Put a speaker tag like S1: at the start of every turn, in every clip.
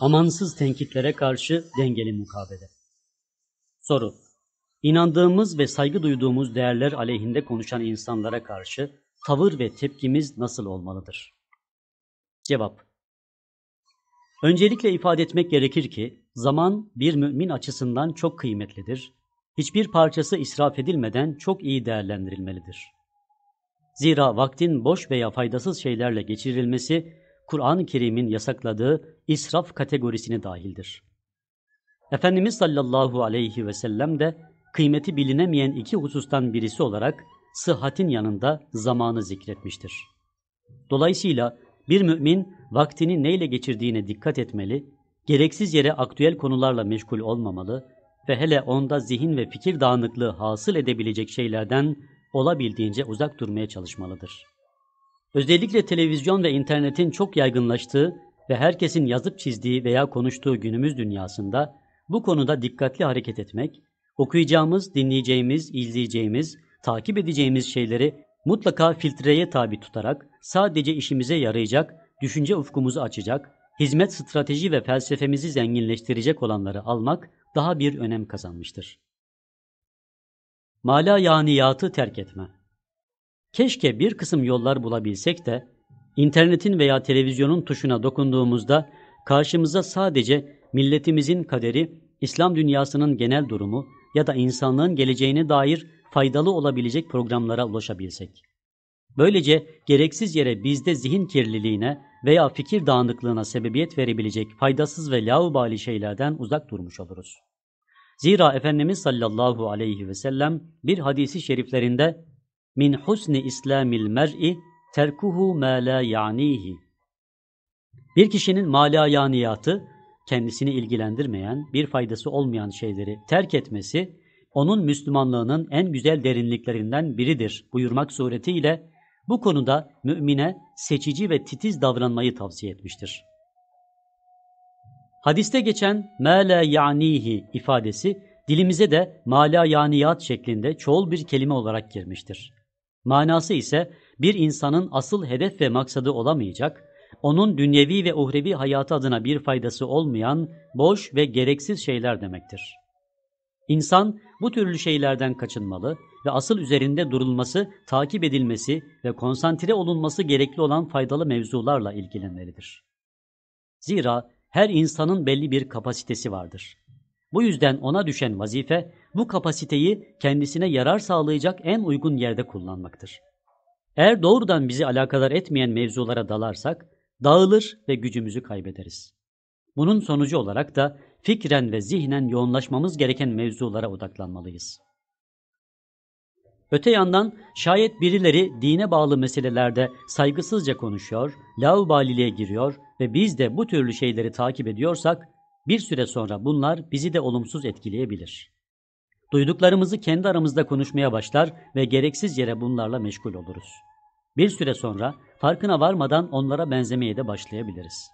S1: amansız tenkitlere karşı dengeli mukabele. Soru. İnandığımız ve saygı duyduğumuz değerler aleyhinde konuşan insanlara karşı tavır ve tepkimiz nasıl olmalıdır? Cevap. Öncelikle ifade etmek gerekir ki zaman bir mümin açısından çok kıymetlidir. Hiçbir parçası israf edilmeden çok iyi değerlendirilmelidir. Zira vaktin boş veya faydasız şeylerle geçirilmesi Kur'an-ı Kerim'in yasakladığı israf kategorisine dahildir. Efendimiz sallallahu aleyhi ve sellem de kıymeti bilinemeyen iki husustan birisi olarak sıhhatin yanında zamanı zikretmiştir. Dolayısıyla bir mümin vaktini neyle geçirdiğine dikkat etmeli, gereksiz yere aktüel konularla meşgul olmamalı ve hele onda zihin ve fikir dağınıklığı hasıl edebilecek şeylerden olabildiğince uzak durmaya çalışmalıdır. Özellikle televizyon ve internetin çok yaygınlaştığı ve herkesin yazıp çizdiği veya konuştuğu günümüz dünyasında bu konuda dikkatli hareket etmek, okuyacağımız, dinleyeceğimiz, izleyeceğimiz, takip edeceğimiz şeyleri mutlaka filtreye tabi tutarak sadece işimize yarayacak, düşünce ufkumuzu açacak, hizmet strateji ve felsefemizi zenginleştirecek olanları almak daha bir önem kazanmıştır. Mala yaniyatı terk etme. Keşke bir kısım yollar bulabilsek de internetin veya televizyonun tuşuna dokunduğumuzda karşımıza sadece milletimizin kaderi, İslam dünyasının genel durumu ya da insanlığın geleceğine dair faydalı olabilecek programlara ulaşabilsek. Böylece gereksiz yere bizde zihin kirliliğine veya fikir dağınıklığına sebebiyet verebilecek faydasız ve laubali şeylerden uzak durmuş oluruz. Zira Efendimiz sallallahu aleyhi ve sellem bir hadisi şeriflerinde min husni islamil mer'i terkuhu ma la yanihi. Bir kişinin mala yaniyatı, kendisini ilgilendirmeyen, bir faydası olmayan şeyleri terk etmesi, onun Müslümanlığının en güzel derinliklerinden biridir buyurmak suretiyle bu konuda mümine seçici ve titiz davranmayı tavsiye etmiştir. Hadiste geçen مَا لَا يَعْنِيهِ ifadesi dilimize de mala yaniyat şeklinde çoğul bir kelime olarak girmiştir. Manası ise bir insanın asıl hedef ve maksadı olamayacak, onun dünyevi ve uhrevi hayatı adına bir faydası olmayan boş ve gereksiz şeyler demektir. İnsan bu türlü şeylerden kaçınmalı ve asıl üzerinde durulması, takip edilmesi ve konsantre olunması gerekli olan faydalı mevzularla ilgilenmelidir. Zira her insanın belli bir kapasitesi vardır. Bu yüzden ona düşen vazife bu kapasiteyi kendisine yarar sağlayacak en uygun yerde kullanmaktır. Eğer doğrudan bizi alakadar etmeyen mevzulara dalarsak dağılır ve gücümüzü kaybederiz. Bunun sonucu olarak da fikren ve zihnen yoğunlaşmamız gereken mevzulara odaklanmalıyız. Öte yandan şayet birileri dine bağlı meselelerde saygısızca konuşuyor, laubaliğe giriyor ve biz de bu türlü şeyleri takip ediyorsak bir süre sonra bunlar bizi de olumsuz etkileyebilir. Duyduklarımızı kendi aramızda konuşmaya başlar ve gereksiz yere bunlarla meşgul oluruz. Bir süre sonra farkına varmadan onlara benzemeye de başlayabiliriz.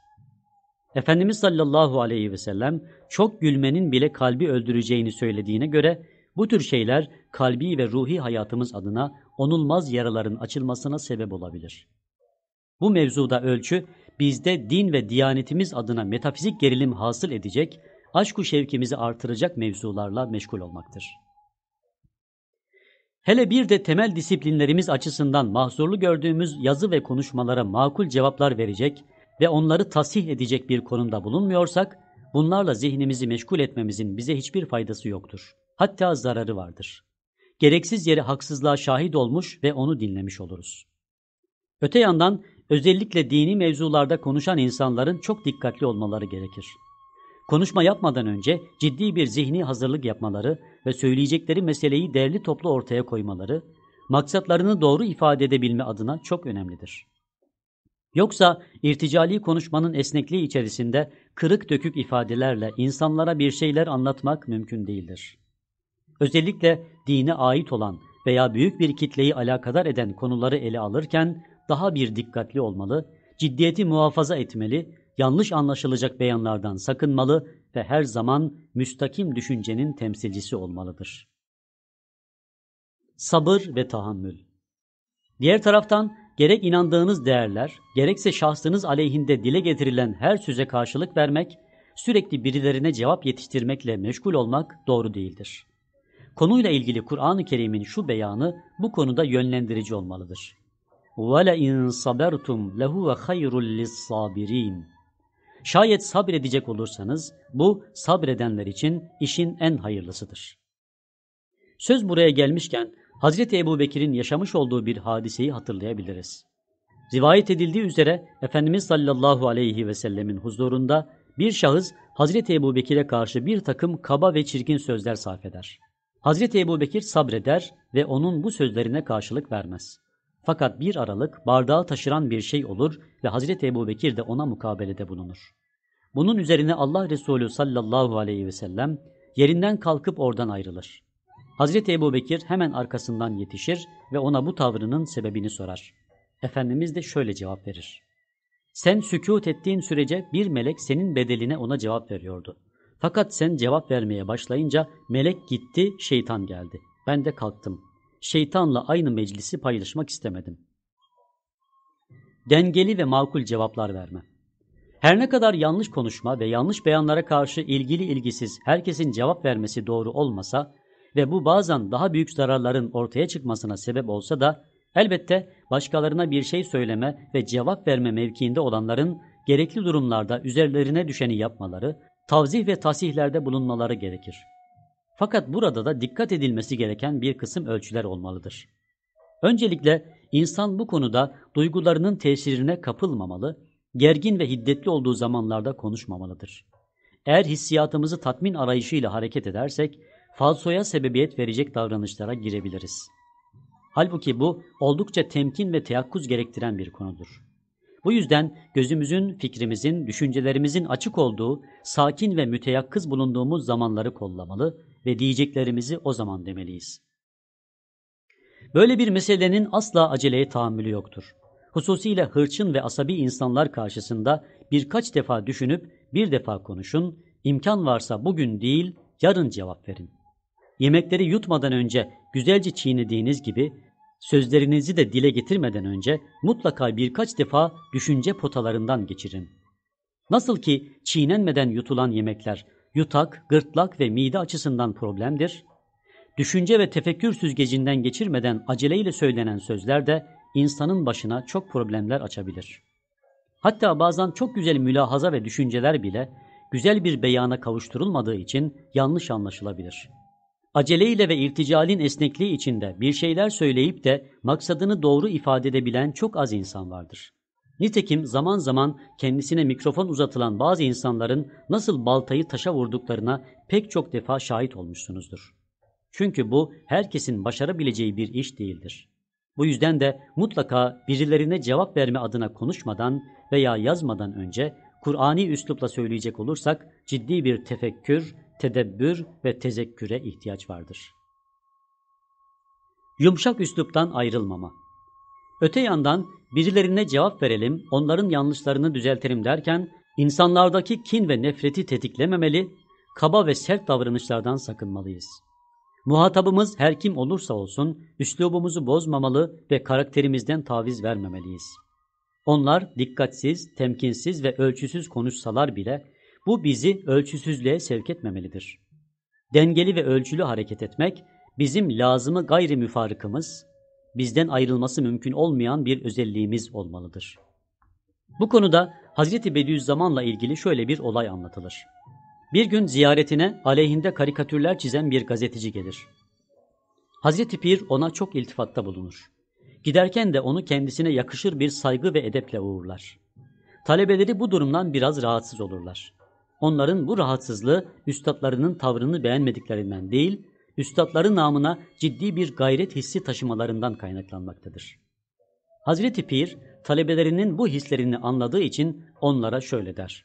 S1: Efendimiz sallallahu aleyhi ve sellem çok gülmenin bile kalbi öldüreceğini söylediğine göre bu tür şeyler kalbi ve ruhi hayatımız adına onulmaz yaraların açılmasına sebep olabilir. Bu mevzuda ölçü bizde din ve diyanetimiz adına metafizik gerilim hasıl edecek, aşku şevkimizi artıracak mevzularla meşgul olmaktır. Hele bir de temel disiplinlerimiz açısından mahzurlu gördüğümüz yazı ve konuşmalara makul cevaplar verecek ve onları tasih edecek bir konumda bulunmuyorsak, bunlarla zihnimizi meşgul etmemizin bize hiçbir faydası yoktur. Hatta zararı vardır. Gereksiz yere haksızlığa şahit olmuş ve onu dinlemiş oluruz. Öte yandan özellikle dini mevzularda konuşan insanların çok dikkatli olmaları gerekir. Konuşma yapmadan önce ciddi bir zihni hazırlık yapmaları ve söyleyecekleri meseleyi değerli toplu ortaya koymaları, maksatlarını doğru ifade edebilme adına çok önemlidir. Yoksa irticali konuşmanın esnekliği içerisinde kırık dökük ifadelerle insanlara bir şeyler anlatmak mümkün değildir. Özellikle dine ait olan veya büyük bir kitleyi alakadar eden konuları ele alırken daha bir dikkatli olmalı, ciddiyeti muhafaza etmeli, yanlış anlaşılacak beyanlardan sakınmalı ve her zaman müstakim düşüncenin temsilcisi olmalıdır. Sabır ve tahammül Diğer taraftan gerek inandığınız değerler, gerekse şahsınız aleyhinde dile getirilen her söze karşılık vermek, sürekli birilerine cevap yetiştirmekle meşgul olmak doğru değildir. Konuyla ilgili Kur'an-ı Kerim'in şu beyanı bu konuda yönlendirici olmalıdır. وَلَاِنْ صَبَرْتُمْ لَهُوَ خَيْرٌ لِلصَّابِر۪ينَ Şayet sabredecek olursanız bu sabredenler için işin en hayırlısıdır. Söz buraya gelmişken Hazreti Ebu Bekir'in yaşamış olduğu bir hadiseyi hatırlayabiliriz. Rivayet edildiği üzere Efendimiz sallallahu aleyhi ve sellemin huzurunda bir şahıs Hazreti Ebu Bekir'e karşı bir takım kaba ve çirkin sözler sarf eder. Hazreti Ebu Bekir sabreder ve onun bu sözlerine karşılık vermez. Fakat bir aralık bardağı taşıran bir şey olur ve Hazreti Ebu Bekir de ona mukabelede bulunur. Bunun üzerine Allah Resulü sallallahu aleyhi ve sellem yerinden kalkıp oradan ayrılır. Hazreti Ebu Bekir hemen arkasından yetişir ve ona bu tavrının sebebini sorar. Efendimiz de şöyle cevap verir. Sen sükut ettiğin sürece bir melek senin bedeline ona cevap veriyordu. Fakat sen cevap vermeye başlayınca melek gitti, şeytan geldi. Ben de kalktım şeytanla aynı meclisi paylaşmak istemedim. Dengeli ve makul cevaplar verme. Her ne kadar yanlış konuşma ve yanlış beyanlara karşı ilgili ilgisiz herkesin cevap vermesi doğru olmasa ve bu bazen daha büyük zararların ortaya çıkmasına sebep olsa da elbette başkalarına bir şey söyleme ve cevap verme mevkiinde olanların gerekli durumlarda üzerlerine düşeni yapmaları, tavzih ve tasihlerde bulunmaları gerekir. Fakat burada da dikkat edilmesi gereken bir kısım ölçüler olmalıdır. Öncelikle insan bu konuda duygularının tesirine kapılmamalı, gergin ve hiddetli olduğu zamanlarda konuşmamalıdır. Eğer hissiyatımızı tatmin arayışıyla hareket edersek, falsoya sebebiyet verecek davranışlara girebiliriz. Halbuki bu oldukça temkin ve teyakkuz gerektiren bir konudur. Bu yüzden gözümüzün, fikrimizin, düşüncelerimizin açık olduğu, sakin ve müteyakkız bulunduğumuz zamanları kollamalı, ve diyeceklerimizi o zaman demeliyiz. Böyle bir meselenin asla aceleye tahammülü yoktur. Hususiyle hırçın ve asabi insanlar karşısında birkaç defa düşünüp bir defa konuşun, imkan varsa bugün değil yarın cevap verin. Yemekleri yutmadan önce güzelce çiğnediğiniz gibi sözlerinizi de dile getirmeden önce mutlaka birkaç defa düşünce potalarından geçirin. Nasıl ki çiğnenmeden yutulan yemekler yutak, gırtlak ve mide açısından problemdir. Düşünce ve tefekkür süzgecinden geçirmeden aceleyle söylenen sözler de insanın başına çok problemler açabilir. Hatta bazen çok güzel mülahaza ve düşünceler bile güzel bir beyana kavuşturulmadığı için yanlış anlaşılabilir. Aceleyle ve irticalin esnekliği içinde bir şeyler söyleyip de maksadını doğru ifade edebilen çok az insan vardır. Nitekim zaman zaman kendisine mikrofon uzatılan bazı insanların nasıl baltayı taşa vurduklarına pek çok defa şahit olmuşsunuzdur. Çünkü bu herkesin başarabileceği bir iş değildir. Bu yüzden de mutlaka birilerine cevap verme adına konuşmadan veya yazmadan önce Kur'ani üslupla söyleyecek olursak ciddi bir tefekkür, tedebbür ve tezekküre ihtiyaç vardır. Yumuşak üsluptan ayrılmama Öte yandan birilerine cevap verelim, onların yanlışlarını düzeltelim derken insanlardaki kin ve nefreti tetiklememeli, kaba ve sert davranışlardan sakınmalıyız. Muhatabımız her kim olursa olsun üslubumuzu bozmamalı ve karakterimizden taviz vermemeliyiz. Onlar dikkatsiz, temkinsiz ve ölçüsüz konuşsalar bile bu bizi ölçüsüzlüğe sevk etmemelidir. Dengeli ve ölçülü hareket etmek bizim lazımı gayri müfarıkımız, bizden ayrılması mümkün olmayan bir özelliğimiz olmalıdır. Bu konuda Hazreti Bediüzzaman'la ilgili şöyle bir olay anlatılır. Bir gün ziyaretine aleyhinde karikatürler çizen bir gazeteci gelir. Hazreti Pir ona çok iltifatta bulunur. Giderken de onu kendisine yakışır bir saygı ve edeple uğurlar. Talebeleri bu durumdan biraz rahatsız olurlar. Onların bu rahatsızlığı üstadlarının tavrını beğenmediklerinden değil, üstadları namına ciddi bir gayret hissi taşımalarından kaynaklanmaktadır. Hazreti Pir, talebelerinin bu hislerini anladığı için onlara şöyle der.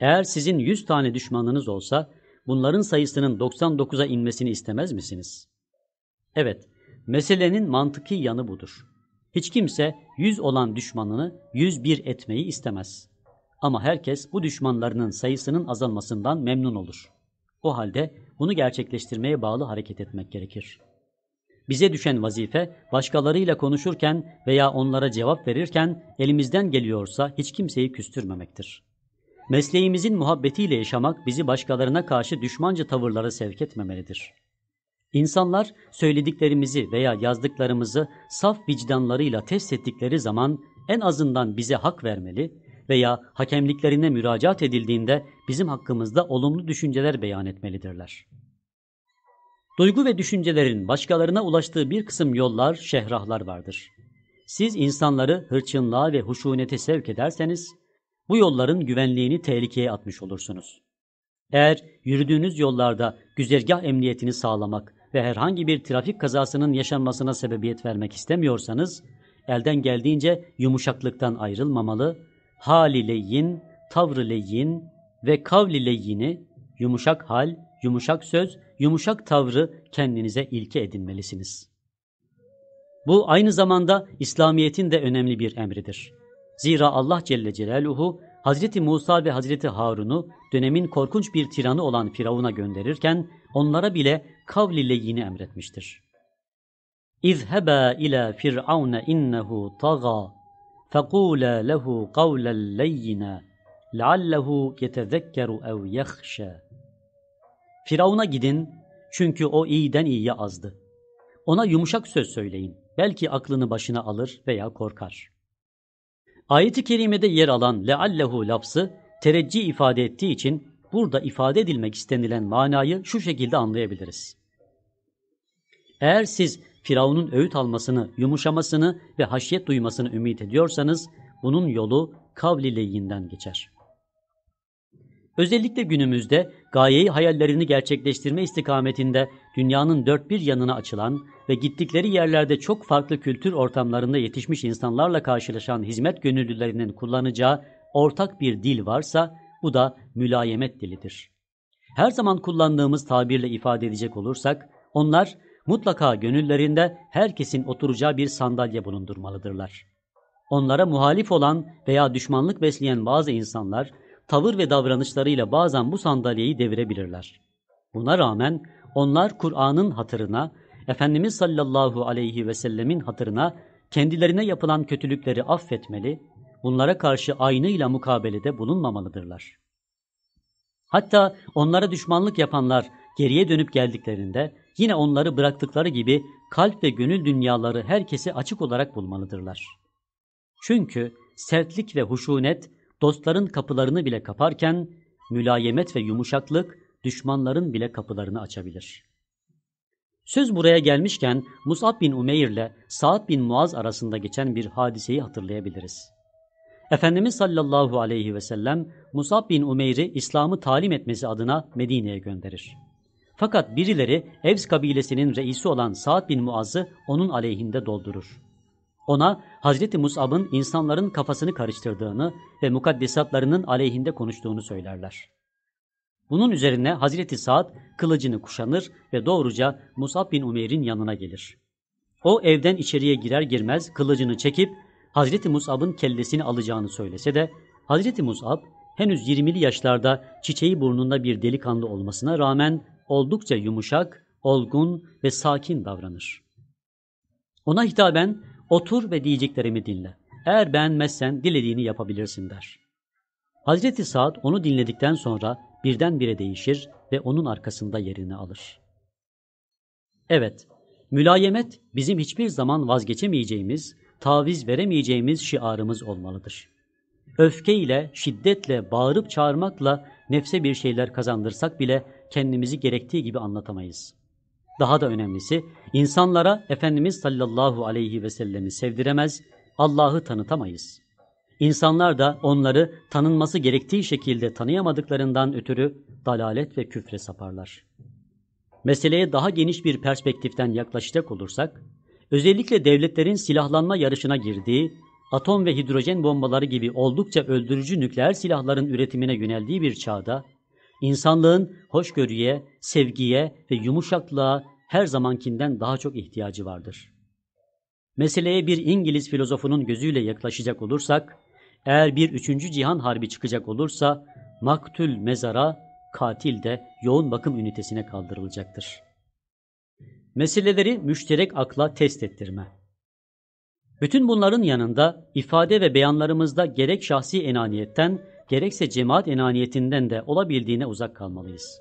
S1: Eğer sizin 100 tane düşmanınız olsa, bunların sayısının 99'a inmesini istemez misiniz? Evet, meselenin mantıki yanı budur. Hiç kimse 100 olan düşmanını 101 etmeyi istemez. Ama herkes bu düşmanlarının sayısının azalmasından memnun olur.'' O halde bunu gerçekleştirmeye bağlı hareket etmek gerekir. Bize düşen vazife başkalarıyla konuşurken veya onlara cevap verirken elimizden geliyorsa hiç kimseyi küstürmemektir. Mesleğimizin muhabbetiyle yaşamak bizi başkalarına karşı düşmanca tavırlara sevk etmemelidir. İnsanlar söylediklerimizi veya yazdıklarımızı saf vicdanlarıyla test ettikleri zaman en azından bize hak vermeli veya hakemliklerine müracaat edildiğinde bizim hakkımızda olumlu düşünceler beyan etmelidirler. Duygu ve düşüncelerin başkalarına ulaştığı bir kısım yollar, şehrahlar vardır. Siz insanları hırçınlığa ve huşunete sevk ederseniz, bu yolların güvenliğini tehlikeye atmış olursunuz. Eğer yürüdüğünüz yollarda güzergah emniyetini sağlamak ve herhangi bir trafik kazasının yaşanmasına sebebiyet vermek istemiyorsanız, elden geldiğince yumuşaklıktan ayrılmamalı, hali leyin, tavrı leyin ve kavli leyini yumuşak hal, yumuşak söz, yumuşak tavrı kendinize ilke edinmelisiniz. Bu aynı zamanda İslamiyet'in de önemli bir emridir. Zira Allah Celle Celaluhu Hazreti Musa ve Hazreti Harun'u dönemin korkunç bir tiranı olan Firavun'a gönderirken onlara bile kavli leyini emretmiştir. İzhebe ila fir'aun innehu taga فَقُولَا لَهُ قَوْلًا لَيِّنَا لَعَلَّهُ يَتَذَكَّرُ اَوْ يَخْشَى Firavun'a gidin çünkü o iyiden iyiye azdı. Ona yumuşak söz söyleyin. Belki aklını başına alır veya korkar. Ayet-i kerimede yer alan leallehu lafzı tereccih ifade ettiği için burada ifade edilmek istenilen manayı şu şekilde anlayabiliriz. Eğer siz Firavun'un öğüt almasını, yumuşamasını ve haşyet duymasını ümit ediyorsanız bunun yolu kavli leyinden geçer. Özellikle günümüzde gayeyi hayallerini gerçekleştirme istikametinde dünyanın dört bir yanına açılan ve gittikleri yerlerde çok farklı kültür ortamlarında yetişmiş insanlarla karşılaşan hizmet gönüllülerinin kullanacağı ortak bir dil varsa bu da mülayemet dilidir. Her zaman kullandığımız tabirle ifade edecek olursak onlar mutlaka gönüllerinde herkesin oturacağı bir sandalye bulundurmalıdırlar. Onlara muhalif olan veya düşmanlık besleyen bazı insanlar tavır ve davranışlarıyla bazen bu sandalyeyi devirebilirler. Buna rağmen onlar Kur'an'ın hatırına, Efendimiz sallallahu aleyhi ve sellemin hatırına kendilerine yapılan kötülükleri affetmeli, bunlara karşı aynıyla mukabelede bulunmamalıdırlar. Hatta onlara düşmanlık yapanlar geriye dönüp geldiklerinde yine onları bıraktıkları gibi kalp ve gönül dünyaları herkese açık olarak bulmalıdırlar. Çünkü sertlik ve huşunet dostların kapılarını bile kaparken mülayemet ve yumuşaklık düşmanların bile kapılarını açabilir. Söz buraya gelmişken Mus'ab bin Umeyr ile Sa'd bin Muaz arasında geçen bir hadiseyi hatırlayabiliriz. Efendimiz sallallahu aleyhi ve sellem Mus'ab bin Umeyr'i İslam'ı talim etmesi adına Medine'ye gönderir. Fakat birileri Evs kabilesinin reisi olan Sa'd bin Muaz'ı onun aleyhinde doldurur. Ona Hazreti Mus'ab'ın insanların kafasını karıştırdığını ve mukaddesatlarının aleyhinde konuştuğunu söylerler. Bunun üzerine Hazreti Sa'd kılıcını kuşanır ve doğruca Mus'ab bin Umeyr'in yanına gelir. O evden içeriye girer girmez kılıcını çekip Hazreti Mus'ab'ın kellesini alacağını söylese de Hazreti Mus'ab henüz 20'li yaşlarda çiçeği burnunda bir delikanlı olmasına rağmen oldukça yumuşak, olgun ve sakin davranır. Ona hitaben otur ve diyeceklerimi dinle. Eğer beğenmezsen dilediğini yapabilirsin der. Hazreti Saad onu dinledikten sonra birdenbire değişir ve onun arkasında yerini alır. Evet, mülayemet bizim hiçbir zaman vazgeçemeyeceğimiz, taviz veremeyeceğimiz şiarımız olmalıdır öfkeyle, şiddetle, bağırıp çağırmakla nefse bir şeyler kazandırsak bile kendimizi gerektiği gibi anlatamayız. Daha da önemlisi insanlara Efendimiz sallallahu aleyhi ve sellemi sevdiremez, Allah'ı tanıtamayız. İnsanlar da onları tanınması gerektiği şekilde tanıyamadıklarından ötürü dalalet ve küfre saparlar. Meseleye daha geniş bir perspektiften yaklaşacak olursak, özellikle devletlerin silahlanma yarışına girdiği atom ve hidrojen bombaları gibi oldukça öldürücü nükleer silahların üretimine yöneldiği bir çağda, insanlığın hoşgörüye, sevgiye ve yumuşaklığa her zamankinden daha çok ihtiyacı vardır. Meseleye bir İngiliz filozofunun gözüyle yaklaşacak olursak, eğer bir üçüncü cihan harbi çıkacak olursa, maktül mezara, katil de yoğun bakım ünitesine kaldırılacaktır. Meseleleri müşterek akla test ettirme. Bütün bunların yanında ifade ve beyanlarımızda gerek şahsi enaniyetten gerekse cemaat enaniyetinden de olabildiğine uzak kalmalıyız.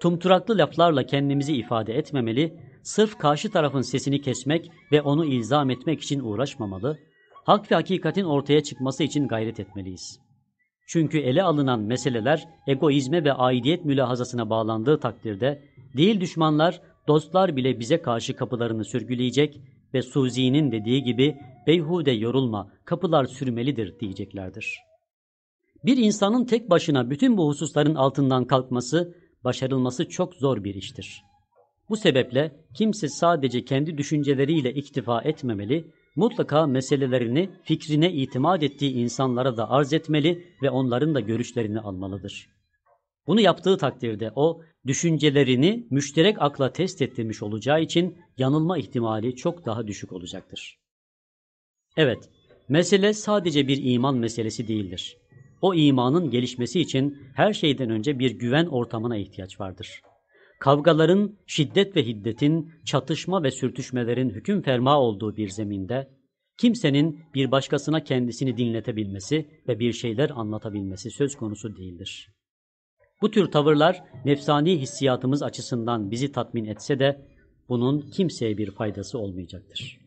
S1: Tumturaklı laflarla kendimizi ifade etmemeli, sırf karşı tarafın sesini kesmek ve onu ilzam etmek için uğraşmamalı, hak ve hakikatin ortaya çıkması için gayret etmeliyiz. Çünkü ele alınan meseleler egoizme ve aidiyet mülahazasına bağlandığı takdirde değil düşmanlar, dostlar bile bize karşı kapılarını sürgüleyecek ve Suzi'nin dediği gibi beyhude yorulma, kapılar sürmelidir diyeceklerdir. Bir insanın tek başına bütün bu hususların altından kalkması, başarılması çok zor bir iştir. Bu sebeple kimse sadece kendi düşünceleriyle iktifa etmemeli, mutlaka meselelerini fikrine itimat ettiği insanlara da arz etmeli ve onların da görüşlerini almalıdır.'' Bunu yaptığı takdirde o düşüncelerini müşterek akla test ettirmiş olacağı için yanılma ihtimali çok daha düşük olacaktır. Evet, mesele sadece bir iman meselesi değildir. O imanın gelişmesi için her şeyden önce bir güven ortamına ihtiyaç vardır. Kavgaların, şiddet ve hiddetin, çatışma ve sürtüşmelerin hüküm ferma olduğu bir zeminde kimsenin bir başkasına kendisini dinletebilmesi ve bir şeyler anlatabilmesi söz konusu değildir. Bu tür tavırlar nefsani hissiyatımız açısından bizi tatmin etse de bunun kimseye bir faydası olmayacaktır.